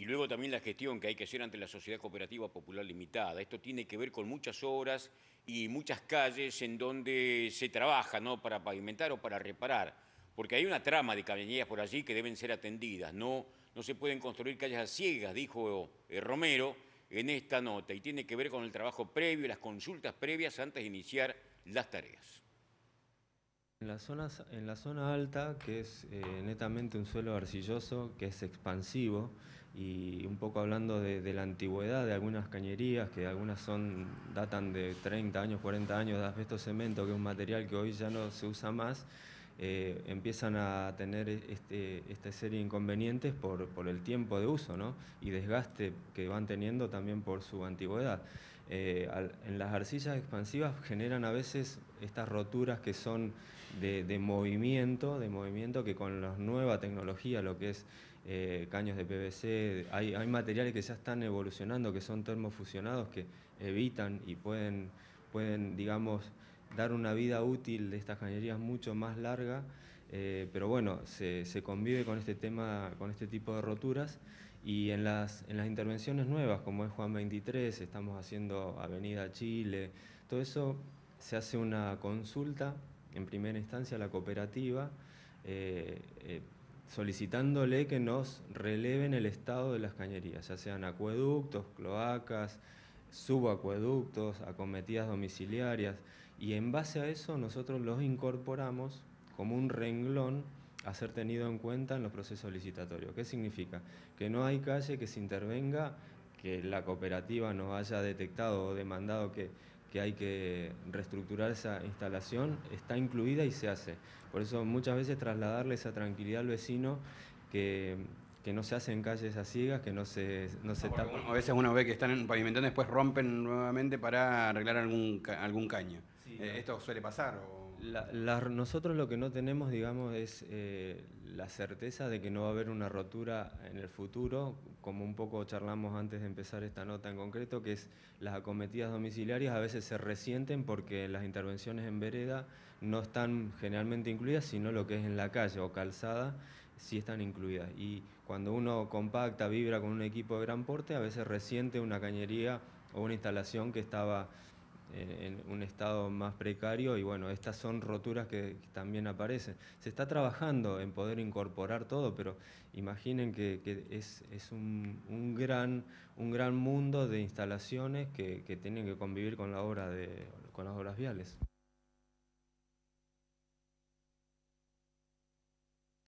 Y luego también la gestión que hay que hacer ante la Sociedad Cooperativa Popular Limitada. Esto tiene que ver con muchas obras y muchas calles en donde se trabaja ¿no? para pavimentar o para reparar, porque hay una trama de caballerías por allí que deben ser atendidas. No, no se pueden construir calles a ciegas, dijo eh, Romero en esta nota, y tiene que ver con el trabajo previo, y las consultas previas antes de iniciar las tareas. En la, zona, en la zona alta, que es eh, netamente un suelo arcilloso, que es expansivo, y un poco hablando de, la antigüedad de algunas cañerías, que algunas son datan de 30 años, 40 años de asbesto cemento, que es un material que hoy ya no se usa más, eh, empiezan a tener e-, este, esta serie de inconvenientes por, el tiempo de uso ¿no? y desgaste que van teniendo también por su antigüedad. Eh, en las arcillas expansivas generan a veces estas roturas que son de, movimiento, de movimiento que con la nueva tecnología, lo que es eh, caños de PVC, hay, hay, materiales que ya están evolucionando, que son termofusionados, que evitan y pueden, pueden digamos, dar una vida útil de estas cañerías mucho más larga, eh, pero bueno, se, convive con este tema, con este tipo de roturas y en las, intervenciones nuevas, como es Juan 23, estamos haciendo Avenida Chile, todo eso se hace una consulta en primera instancia a la cooperativa. Eh, eh, solicitándole que nos releven el estado de las cañerías, ya sean acueductos, cloacas, subacueductos, acometidas domiciliarias, y en base a eso nosotros los incorporamos como un renglón a ser tenido en cuenta en los procesos licitatorios. ¿Qué significa? Que no hay calle que se intervenga, que la cooperativa nos haya detectado o demandado que, que hay que reestructurar esa instalación, está incluida y se hace. Por eso muchas veces trasladarle esa tranquilidad al vecino que que no se hacen calles a ciegas, que no se, no tapan. a veces uno ve que están pavimentando y después rompen nuevamente para arreglar algún, algún caño. Eh, ¿Esto suele pasar? nosotros lo que no tenemos, digamos, es eh, la certeza de que no va a haber una rotura en el futuro, como un poco charlamos antes de empezar esta nota en concreto, que es las acometidas domiciliarias a veces se resienten porque las intervenciones en vereda no están generalmente incluidas, sino lo que es en la calle o calzada, si están incluidas. Y cuando uno compacta, vibra con un equipo de gran porte, a veces resiente una cañería o una instalación que estaba eh, en un estado más precario y bueno, estas son roturas que, también aparecen. Se está trabajando en poder incorporar todo, pero imaginen que, es, un, gran, mundo de instalaciones que, tienen que convivir con, la obra con las obras viales.